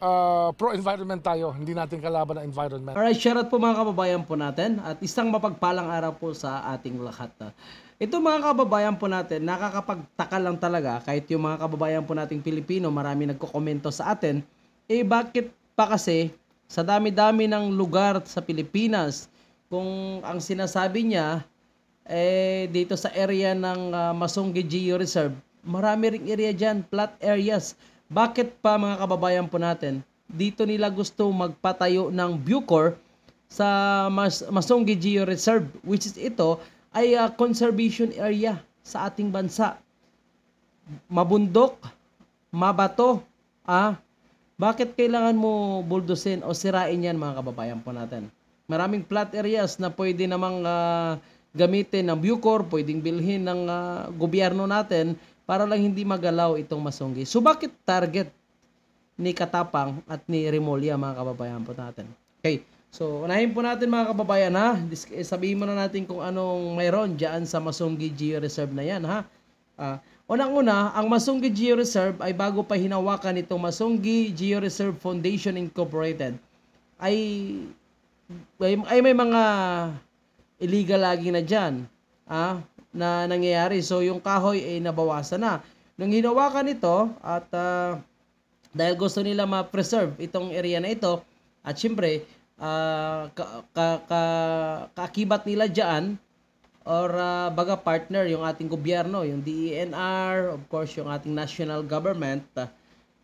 uh, pro-environment tayo. Hindi natin kalaban ang environment. Alright, share out po mga kababayan po natin at isang mapagpalang araw po sa ating lahat. Ito mga kababayan po natin, nakakapagtaka lang talaga kahit yung mga kababayan po nating Pilipino, marami nagkokomento sa atin, eh bakit pa kasi sa dami-dami ng lugar sa Pilipinas kung ang sinasabi niya eh dito sa area ng uh, ah, Masunggi Geo Reserve, marami ring area diyan, flat areas. Bakit pa mga kababayan po natin, dito nila gusto magpatayo ng Bucor sa Mas Masonggi Geo Reserve which is ito ay uh, conservation area sa ating bansa. Mabundok, mabato, ah, bakit kailangan mo buldusin o sirain yan mga kababayan po natin? Maraming flat areas na pwede namang uh, gamitin ng Bucor, pwedeng bilhin ng uh, gobyerno natin para lang hindi magalaw itong masunggi. So bakit target ni Katapang at ni Remolia mga kababayan po natin? Okay, so unahin po natin mga kababayan ha. Eh, sabihin muna natin kung anong mayroon dyan sa Masunggi Geo Reserve na yan ha. Uh, Unang-una, ang Masunggi Geo Reserve ay bago pa hinawakan itong Masunggi Geo Reserve Foundation Incorporated ay ay, ay may mga illegal lagi na dyan ah, na nangyayari. So yung kahoy ay nabawasan na. Nung hinawakan ito at uh, dahil gusto nila ma-preserve itong area na ito at syempre uh, ka, ka, kaakibat nila diyan or uh, baga partner yung ating gobyerno, yung DENR, of course yung ating national government uh,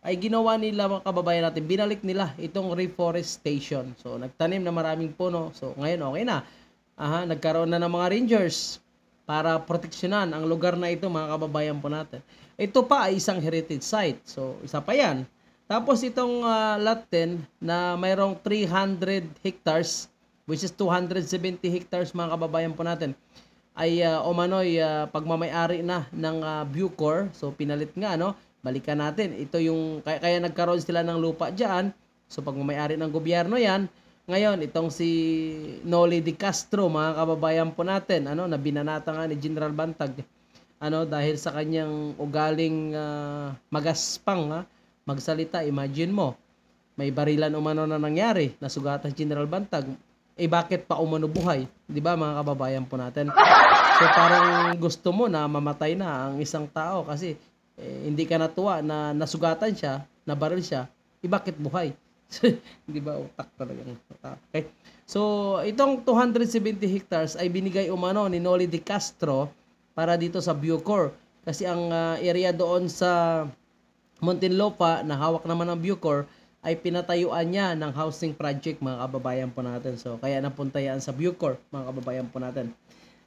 ay ginawa nila mga kababayan natin, binalik nila itong reforestation. So nagtanim na maraming puno. So ngayon okay na. Aha, nagkaroon na ng mga rangers para proteksyonan ang lugar na ito mga kababayan po natin. Ito pa ay isang heritage site. So, isa pa yan. Tapos itong uh, lot 10 na mayroong 300 hectares which is 270 hectares mga kababayan po natin ay uh, umano'y uh, pagmamayari na ng uh, Bucor. So pinalit nga no. Balikan natin. Ito yung kaya, kaya nagkaroon sila ng lupa diyan. So pagmamayari ng gobyerno 'yan ngayon, itong si Noli De Castro, mga kababayan po natin, ano, na binanata nga ni General Bantag, ano, dahil sa kanyang ugaling uh, magaspang, ha, magsalita, imagine mo, may barilan umano na nangyari, nasugatan General Bantag, eh bakit pa umano buhay? Di ba mga kababayan po natin? So parang gusto mo na mamatay na ang isang tao kasi eh, hindi ka natuwa na nasugatan siya, nabaril siya, eh bakit buhay? di ba utak talaga Okay. So, itong 270 hectares ay binigay umano ni Noli De Castro para dito sa Bucor. Kasi ang uh, area doon sa Muntinlupa na hawak naman ng Bucor ay pinatayuan niya ng housing project mga kababayan po natin. So, kaya napunta yan sa Bucor mga kababayan po natin.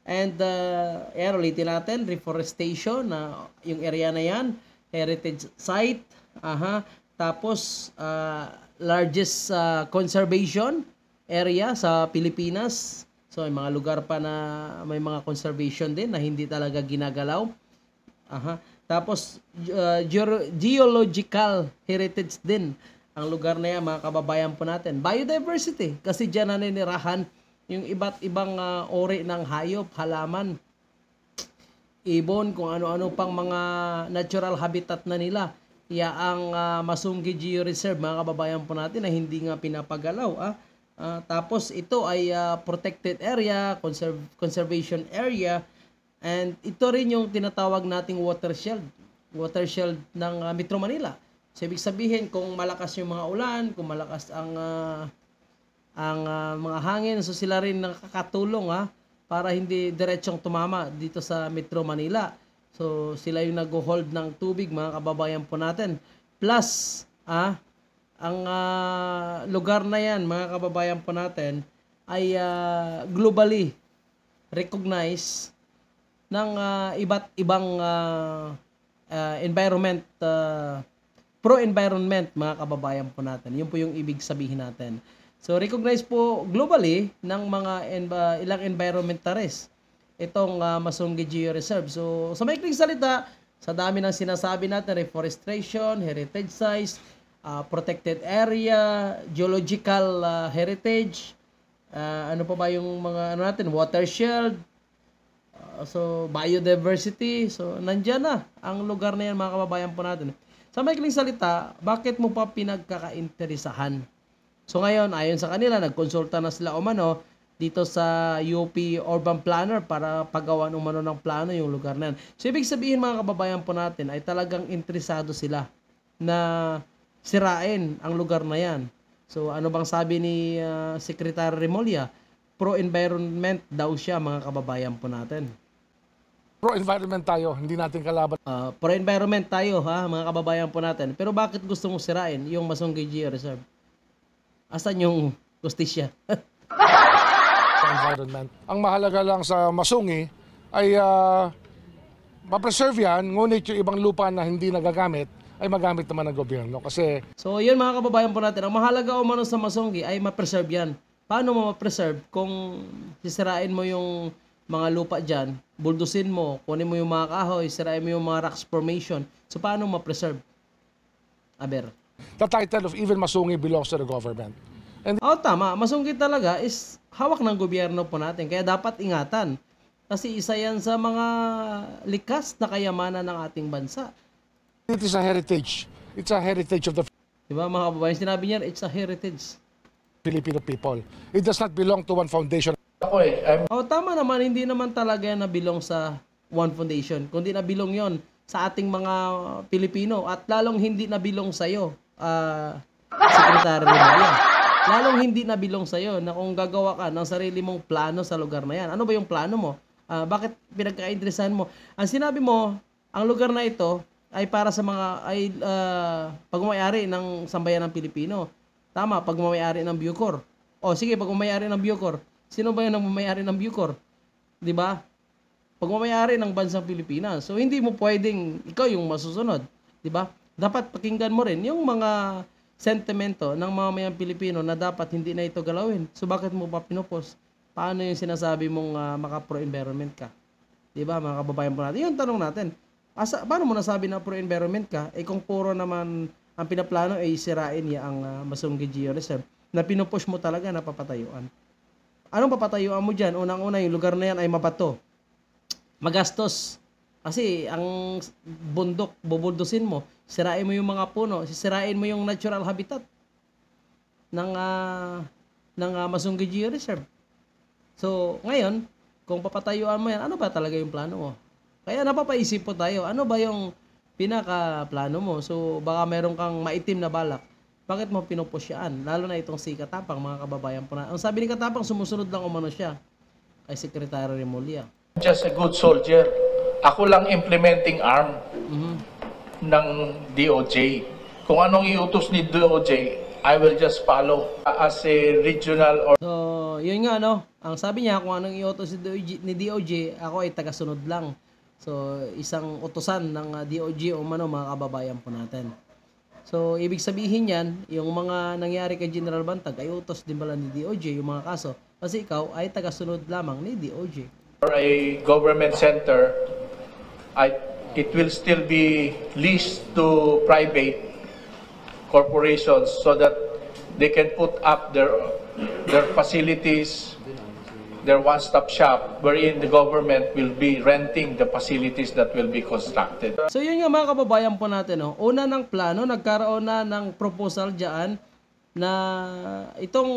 And uh, ayan, ulitin natin, reforestation na uh, yung area na yan, heritage site, aha, tapos uh, largest uh, conservation area sa Pilipinas. So, may mga lugar pa na may mga conservation din na hindi talaga ginagalaw. Aha. Tapos, uh, geological heritage din ang lugar na yan, mga kababayan po natin. Biodiversity, kasi dyan naninirahan yung iba't ibang uh, ori ng hayop, halaman, ibon, kung ano-ano pang mga natural habitat na nila yaang uh, ah, Masungi Geo Reserve mga kababayan po natin na hindi nga pinapagalaw ah. Uh, tapos ito ay uh, protected area, conserv conservation area and ito rin yung tinatawag nating watershed, watershed ng uh, Metro Manila. So ibig sabihin kung malakas yung mga ulan, kung malakas ang uh, ang uh, mga hangin, so sila rin nakakatulong ha para hindi diretsong tumama dito sa Metro Manila. So, sila yung nag-hold ng tubig, mga kababayan po natin. Plus, ah, ang uh, lugar na yan, mga kababayan po natin, ay uh, globally recognized ng uh, iba't ibang uh, uh, environment, uh, pro-environment, mga kababayan po natin. Yun po yung ibig sabihin natin. So, recognized po globally ng mga env- ilang environmentalists itong uh, ah, Masungi Geo Reserve. So, sa maikling salita, sa dami ng sinasabi natin, reforestation, heritage size, uh, ah, protected area, geological uh, heritage, uh, ano pa ba yung mga ano natin, watershed, uh, so biodiversity, so nandiyan na ang lugar na yan mga kababayan po natin. Sa maikling salita, bakit mo pa pinagkakainteresahan? So ngayon, ayon sa kanila, nagkonsulta na sila o mano, dito sa UP Urban Planner para paggawan umano ng plano yung lugar na yan. So ibig sabihin mga kababayan po natin ay talagang interesado sila na sirain ang lugar na yan. So ano bang sabi ni uh, Secretary Remolia? Pro-environment daw siya mga kababayan po natin. Pro-environment tayo, hindi natin kalaban. Uh, pro-environment tayo ha mga kababayan po natin. Pero bakit gusto mong sirain yung Masungay Geo Reserve? Asan yung justisya? sa environment. Ang mahalaga lang sa masungi ay uh, ma-preserve yan, ngunit yung ibang lupa na hindi nagagamit ay magamit naman ng gobyerno kasi... So yun mga kababayan po natin, ang mahalaga o mano sa masungi ay ma-preserve yan. Paano mo ma-preserve kung sisirain mo yung mga lupa dyan, buldusin mo, kunin mo yung mga kahoy, sirain mo yung mga rocks formation. So paano ma-preserve? Aber. The title of even masungi belongs to the government. Oh, tama. Masungkit talaga is hawak ng gobyerno po natin. Kaya dapat ingatan. Kasi isa yan sa mga likas na kayamanan ng ating bansa. It is a heritage. It's a heritage of the... Diba mga kababayan, sinabi niya, it's a heritage. Filipino people. It does not belong to one foundation. Ako eh, Oh, tama naman. Hindi naman talaga na nabilong sa one foundation. Kundi nabilong yon sa ating mga Pilipino. At lalong hindi nabilong sa'yo, uh, Secretary Maria. Lalong hindi nabilong sa'yo na kung gagawa ka ng sarili mong plano sa lugar na yan. Ano ba yung plano mo? Uh, bakit pinagka pinagkainteresan mo? Ang sinabi mo, ang lugar na ito ay para sa mga ay uh, pagmamayari ng sambayan ng Pilipino. Tama, pagmamayari ng Bucor. O sige, pagmamayari ng Bucor. Sino ba yung nagmamayari ng Bucor? 'Di ba? Pagmamayari ng bansang Pilipinas. So hindi mo pwedeng ikaw yung masusunod, 'di ba? Dapat pakinggan mo rin yung mga sentimento ng mamamayang Pilipino na dapat hindi na ito galawin. So bakit mo pa pinupos? Paano yung sinasabi mong uh, maka-pro-environment ka? Di ba mga kababayan po natin? Yung tanong natin, asa, paano mo nasabi na pro-environment ka? Eh kung puro naman ang pinaplano ay eh, sirain niya ang uh, ah, Masungi Georeserve na pinupush mo talaga na papatayuan. Anong papatayuan mo dyan? Unang-una, yung lugar na yan ay mabato. Magastos. Kasi ang bundok, bubuldusin mo, sirain mo yung mga puno, sisirain mo yung natural habitat ng uh, ng uh, ah, Masungi Geo Reserve. So, ngayon, kung papatayuan mo yan, ano ba talaga yung plano mo? Kaya napapaisip po tayo, ano ba yung pinaka plano mo? So, baka meron kang maitim na balak. Bakit mo pinupusyaan? Lalo na itong si Katapang, mga kababayan po na. Ang sabi ni Katapang, sumusunod lang umano siya kay Secretary Remulia. Just a good soldier ako lang implementing arm mm-hmm. ng DOJ. Kung anong iutos ni DOJ, I will just follow as a regional or... So, yun nga, no? Ang sabi niya, kung anong iutos ni DOJ, ni DOJ ako ay tagasunod lang. So, isang utosan ng ah, DOJ o mano, mga kababayan po natin. So, ibig sabihin yan, yung mga nangyari kay General Bantag ay utos din pala ni DOJ yung mga kaso kasi ikaw ay tagasunod lamang ni DOJ. Or a government center I, it will still be leased to private corporations so that they can put up their, their facilities, their one-stop shop, wherein the government will be renting the facilities that will be constructed. So yun nga mga kababayan po natin, no? una ng plano, nagkaroon na ng proposal dyan na itong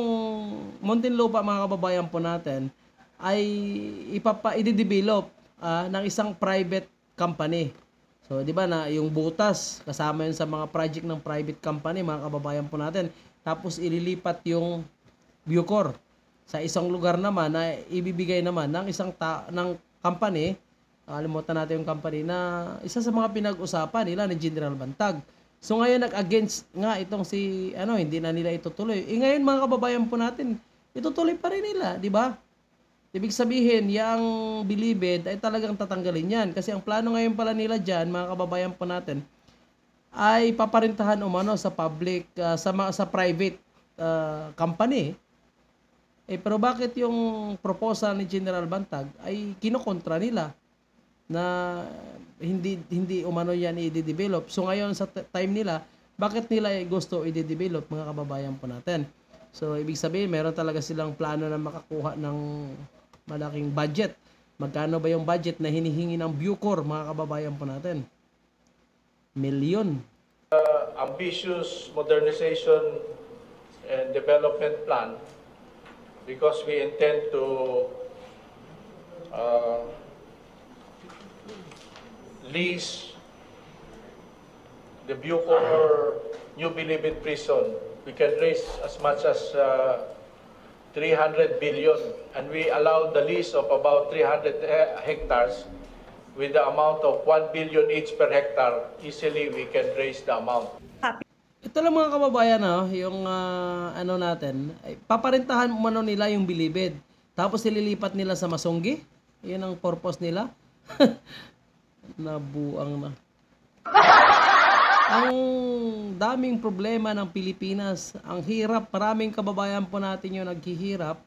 Muntinlupa mga kababayan po natin ay ipapa, i-develop uh, ah, ng isang private company. So, di ba na yung butas, kasama yun sa mga project ng private company, mga kababayan po natin. Tapos, ililipat yung Bucor sa isang lugar naman na ibibigay naman ng isang ta- ng company, nakalimutan natin yung company na isa sa mga pinag-usapan nila ni General Bantag. So ngayon nag-against nga itong si ano hindi na nila itutuloy. Eh ngayon mga kababayan po natin, itutuloy pa rin nila, di ba? Ibig sabihin, yung bilibid ay talagang tatanggalin yan. Kasi ang plano ngayon pala nila dyan, mga kababayan po natin, ay paparintahan umano sa public, uh, sa, sa private uh, company. Eh, pero bakit yung proposal ni General Bantag ay kinokontra nila na hindi hindi umano yan i-develop. So ngayon sa time nila, bakit nila gusto i-develop mga kababayan po natin? So ibig sabihin, meron talaga silang plano na makakuha ng malaking budget. Magkano ba yung budget na hinihingi ng Bucor, mga kababayan po natin? Million. Uh, ambitious modernization and development plan because we intend to uh, lease the Bucor New Bilibid prison. We can raise as much as uh, 300 billion and we allowed the lease of about 300 eh, hectares with the amount of 1 billion each per hectare, easily we can raise the amount. Ito lang mga kababayan, no? Ah, yung uh, ano natin, paparentahan umano nila yung bilibid. Tapos nililipat nila sa Masonggi. Yun ang purpose nila. Nabuang na. Ang daming problema ng Pilipinas. Ang hirap, maraming kababayan po natin yung naghihirap.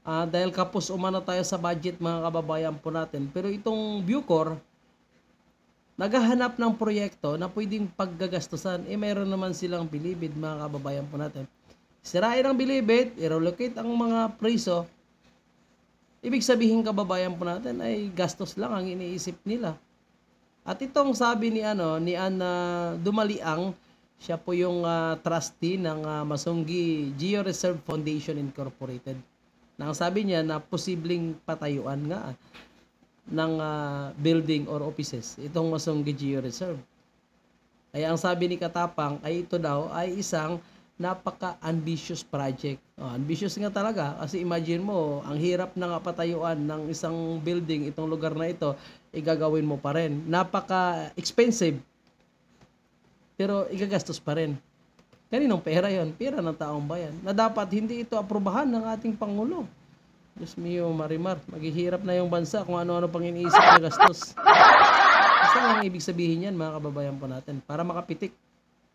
Uh, dahil kapos umano tayo sa budget mga kababayan po natin. Pero itong Bucor, naghahanap ng proyekto na pwedeng paggagastusan. Eh mayroon naman silang bilibid mga kababayan po natin. Sirain ang bilibid, i-relocate ang mga priso. Ibig sabihin kababayan po natin ay gastos lang ang iniisip nila. At itong sabi ni ano ni Ana Dumaliang, siya po yung uh, trustee ng uh, Masunggi Geo Reserve Foundation Incorporated. Nang sabi niya na posibleng patayuan nga ng uh, building or offices itong Masungi Geo Reserve. Kaya ang sabi ni Katapang ay ito daw ay isang napaka-ambitious project. Oh, ambitious nga talaga kasi imagine mo, ang hirap na nga patayuan ng isang building itong lugar na ito igagawin mo pa rin. Napaka-expensive, pero igagastos pa rin. Kaninong pera yon Pera ng taong bayan. Na dapat hindi ito aprobahan ng ating Pangulo. Diyos mio, Marimar, maghihirap na yung bansa kung ano-ano pang iniisip na gastos. Basta lang ibig sabihin yan, mga kababayan po natin, para makapitik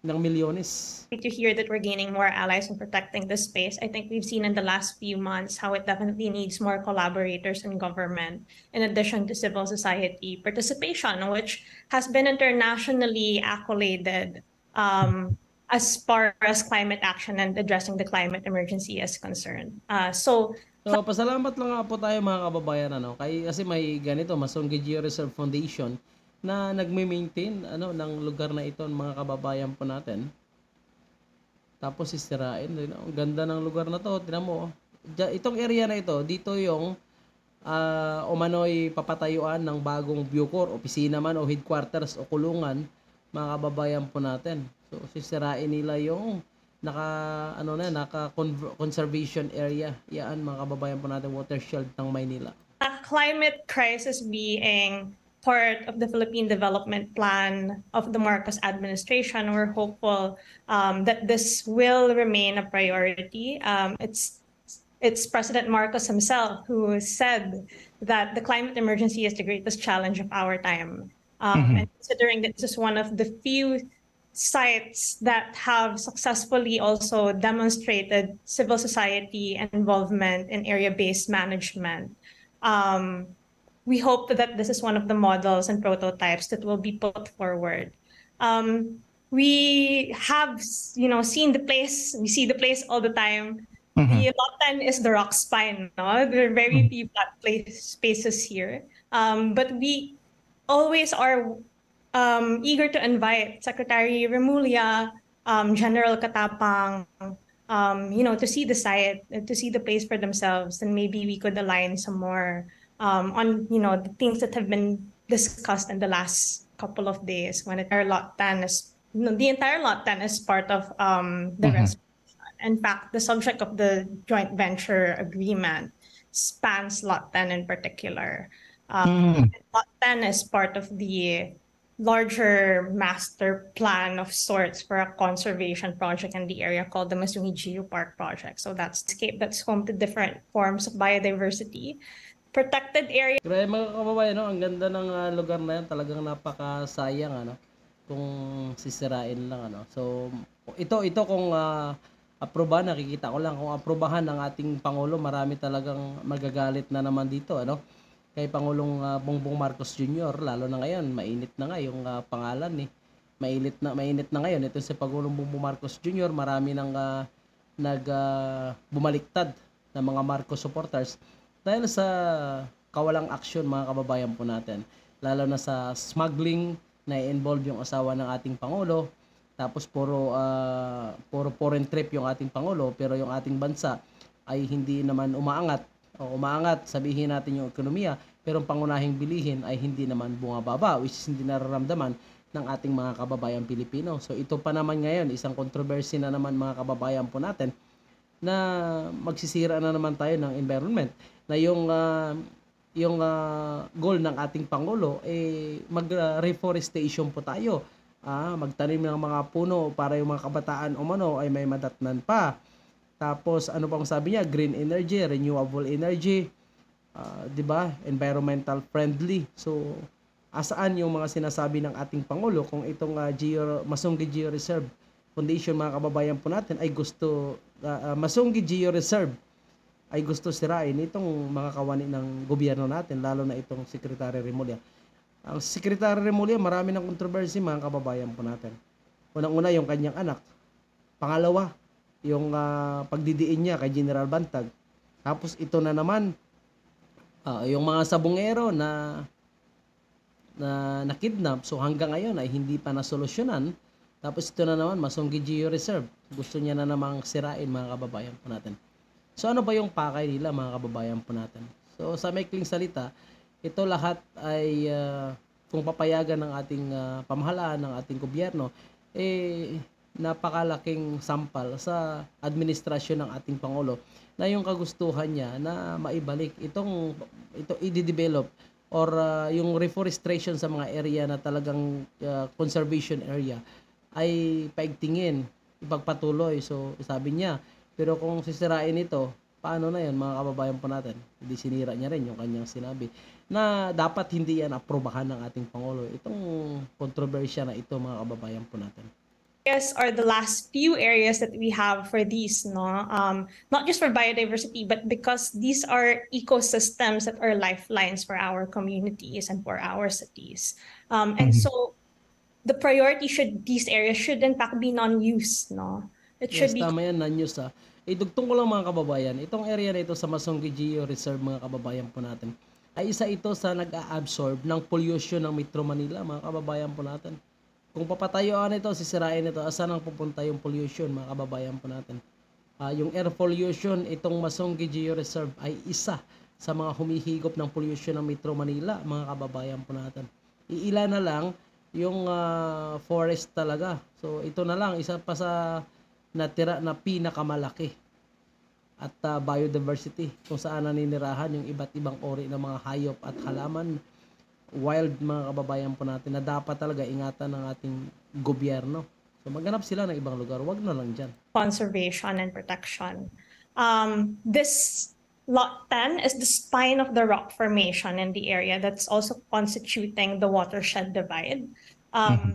ng milyones. To hear that we're gaining more allies in protecting this space, I think we've seen in the last few months how it definitely needs more collaborators in government, in addition to civil society participation, which has been internationally accoladed um, as far as climate action and addressing the climate emergency is concerned. Uh, so, So, pasalamat lang nga po tayo mga kababayan ano, kay, kasi may ganito, Masongi Geo Reserve Foundation na nagme-maintain ano ng lugar na ito ng mga kababayan po natin. Tapos sisirain din. Ang ganda ng lugar na to, tingnan mo. Oh. Itong area na ito, dito yung uh, umano'y papatayuan ng bagong Bucor, opisina man o headquarters o kulungan, mga kababayan po natin. So sisirain nila yung naka ano na naka conservation area yan mga kababayan po natin watershed ng Maynila. A ah, climate crisis being part of the Philippine Development Plan of the Marcos administration. We're hopeful um, that this will remain a priority. Um, it's it's President Marcos himself who said that the climate emergency is the greatest challenge of our time. Um, mm-hmm. And considering that this is one of the few sites that have successfully also demonstrated civil society involvement in area-based management. Um, we hope that this is one of the models and prototypes that will be put forward. Um, we have, you know, seen the place. We see the place all the time. Mm-hmm. The Lotan is the rock spine. No? There are very mm-hmm. few flat place, spaces here. Um, but we always are um, eager to invite Secretary Remulia, um, General Katapang, um, you know, to see the site, to see the place for themselves, and maybe we could align some more um, on you know the things that have been discussed in the last couple of days when our lot tan is you know, the entire lot is part of um, the mm-hmm. resolution. In fact, the subject of the joint venture agreement spans lot in particular. Um, mm. Mm-hmm. Lot is part of the larger master plan of sorts for a conservation project in the area called the Masungi Geopark Project. So that's scape that's home to different forms of biodiversity protected area. Grabe mga kababayan, no? ang ganda ng uh, lugar na yan. Talagang napakasayang ano, kung sisirain lang. Ano. So, ito, ito kung uh, ah, aproba, nakikita ko lang kung aprobahan ng ating Pangulo, marami talagang magagalit na naman dito. Ano? Kay Pangulong uh, Bongbong Marcos Jr., lalo na ngayon, mainit na nga yung uh, pangalan Eh. Mainit na, mainit na ngayon. Ito si Pangulong Bongbong Marcos Jr., marami nang uh, nag uh, bumaliktad ng mga Marcos supporters dahil sa kawalang aksyon mga kababayan po natin. Lalo na sa smuggling na involve yung asawa ng ating Pangulo. Tapos puro, uh, puro foreign trip yung ating Pangulo pero yung ating bansa ay hindi naman umaangat o umaangat sabihin natin yung ekonomiya pero ang pangunahing bilihin ay hindi naman bumababa which is hindi nararamdaman ng ating mga kababayan Pilipino. So ito pa naman ngayon, isang controversy na naman mga kababayan po natin na magsisira na naman tayo ng environment na yung uh, yung uh, goal ng ating pangulo eh mag uh, reforestation po tayo ah magtanim ng mga puno para yung mga kabataan umano ay may madatnan pa tapos ano pang sabi niya green energy renewable energy uh, 'di ba environmental friendly so asaan yung mga sinasabi ng ating pangulo kung itong uh, geo Masunggi Geo Reserve Foundation mga kababayan po natin ay gusto uh, ah, ah, Masungi Geo Reserve ay gusto sirain itong mga kawani ng gobyerno natin, lalo na itong Secretary Remulla. Ang Secretary Remulla, marami ng controversy mga kababayan po natin. Unang-una yung kanyang anak. Pangalawa, yung uh, pagdidiin niya kay General Bantag. Tapos ito na naman, uh, yung mga sabungero na na nakidnap so hanggang ngayon ay hindi pa nasolusyonan tapos ito na naman Masungi Geo Reserve gusto niya na namang sirain mga kababayan po natin. So ano ba yung pakay nila mga kababayan po natin? So sa maikling salita, ito lahat ay uh, kung papayagan ng ating uh, pamahalaan, ng ating gobyerno, eh napakalaking sampal sa administrasyon ng ating Pangulo na yung kagustuhan niya na maibalik itong ito i-develop or uh, yung reforestation sa mga area na talagang uh, conservation area ay paigtingin ipagpatuloy. So, sabi niya, pero kung sisirain ito, paano na yan, mga kababayan po natin? Hindi sinira niya rin yung kanyang sinabi na dapat hindi yan aprobahan ng ating Pangulo. Itong kontrobersya na ito mga kababayan po natin. areas are the last few areas that we have for these, no? Um, not just for biodiversity, but because these are ecosystems that are lifelines for our communities and for our cities. Um, and mm -hmm. so the priority should these areas should in fact be non use no? It should yes, be tama yan, non-used ah. Idugtong eh, ko lang mga kababayan, itong area na ito sa Masungi Geo Reserve mga kababayan po natin ay isa ito sa nag-absorb ng pollution ng Metro Manila mga kababayan po natin. Kung papatayuan ito, sisirain ito, asan ang pupunta yung pollution mga kababayan po natin? Uh, yung air pollution, itong Masungi Geo Reserve ay isa sa mga humihigop ng pollution ng Metro Manila mga kababayan po natin. Iilan na lang yung uh, forest talaga. So ito na lang isa pa sa natira na pinakamalaki at uh, biodiversity kung saan naninirahan yung iba't ibang ori ng mga hayop at halaman wild mga kababayan po natin na dapat talaga ingatan ng ating gobyerno. So maghanap sila ng ibang lugar, wag na lang diyan. Conservation and protection. Um, this Lot 10 is the spine of the rock formation in the area that's also constituting the watershed divide. Um, mm-hmm.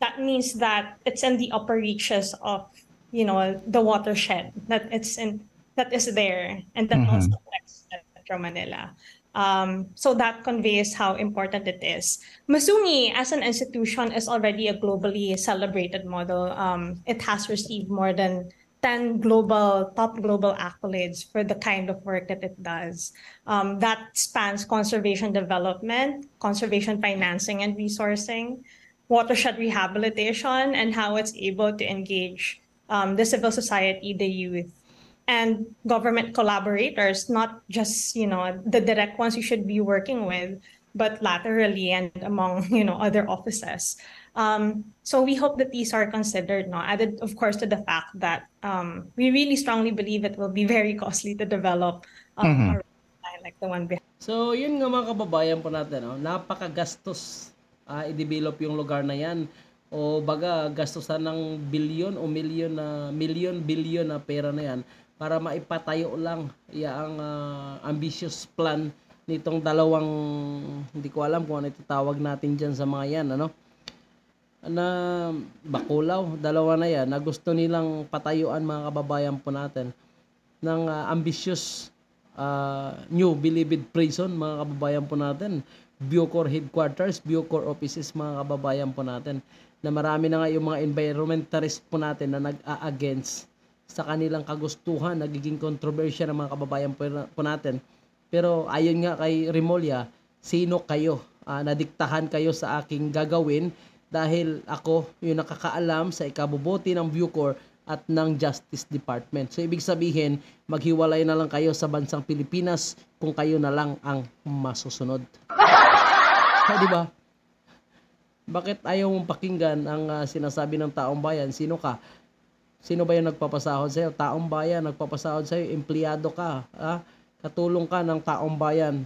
That means that it's in the upper reaches of, you know, the watershed that it's in that is there and that mm-hmm. also affects Metro Manila. Um, so that conveys how important it is. Masungi, as an institution, is already a globally celebrated model. Um, it has received more than 10 global, top global accolades for the kind of work that it does. Um, that spans conservation development, conservation financing and resourcing, watershed rehabilitation, and how it's able to engage um, the civil society, the youth, and government collaborators, not just, you know, the direct ones you should be working with, but laterally and among you know other offices. Um, so we hope that these are considered. Now, added of course to the fact that um, we really strongly believe it will be very costly to develop um, mm-hmm. a like the one behind. So yun nga mga kababayan po natin, no? napakagastos uh, i-develop yung lugar na yan o baga gastosan ng bilyon o milyon na milyon bilyon na pera na yan para maipatayo lang yaang uh, ah, ambitious plan nitong dalawang hindi ko alam kung ano ito tawag natin diyan sa mga yan ano na bakulaw dalawa na yan na gusto nilang patayuan mga kababayan po natin ng uh, ambitious uh, new believed Prison mga kababayan po natin Bucor headquarters Bucor offices mga kababayan po natin na marami na nga yung mga environmentalist po natin na nag-a-against sa kanilang kagustuhan nagiging kontrobersya ng mga kababayan po natin pero ayon nga kay Remolia, sino kayo? Uh, nadiktahan kayo sa aking gagawin dahil ako yung nakakaalam sa ikabubuti ng Bucor at ng Justice Department. So ibig sabihin, maghiwalay na lang kayo sa bansang Pilipinas kung kayo na lang ang masusunod. Ay, ah, di ba? Bakit ayaw mong pakinggan ang uh, sinasabi ng taong bayan? Sino ka? Sino ba yung nagpapasahod sa'yo? Taong bayan, nagpapasahod sa'yo, empleyado ka. Ha? katulong ka ng taong bayan,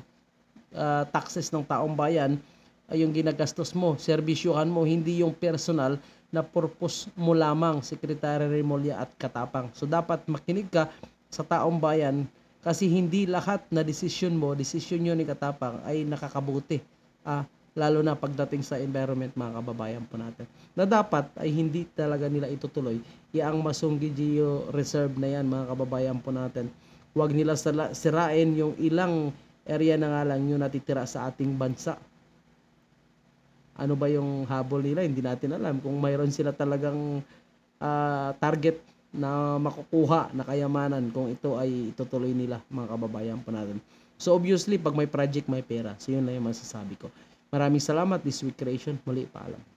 uh, taxes ng taong bayan, ay yung ginagastos mo, serbisyuhan mo, hindi yung personal na purpose mo lamang, Secretary Remolia at Katapang. So dapat makinig ka sa taong bayan kasi hindi lahat na desisyon mo, desisyon yun ni Katapang ay nakakabuti. Ah, lalo na pagdating sa environment mga kababayan po natin. Na dapat ay hindi talaga nila itutuloy. Iang Masungi Geo Reserve na yan mga kababayan po natin. Huwag nila sirain yung ilang area na nga lang yung natitira sa ating bansa. Ano ba yung habol nila? Hindi natin alam kung mayroon sila talagang uh, target na makukuha na kayamanan kung ito ay itutuloy nila mga kababayan po natin. So obviously, pag may project, may pera. So yun lang yung masasabi ko. Maraming salamat. This week creation. Muli, paalam.